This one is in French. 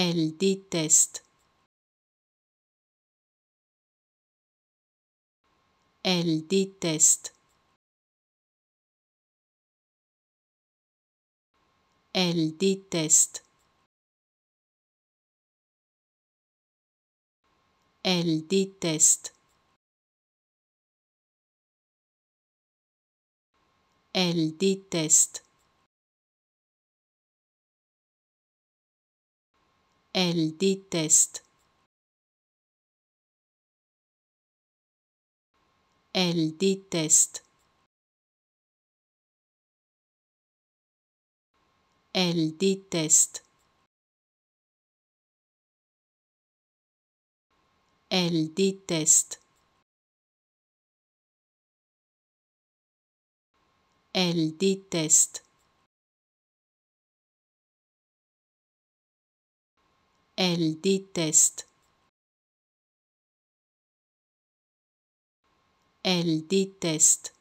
Elle déteste. Elle déteste. Elle déteste. Elle déteste. Elle déteste. Elle déteste. Elle déteste. Elle déteste. Elle déteste. Elle déteste. Elle déteste. Elle déteste.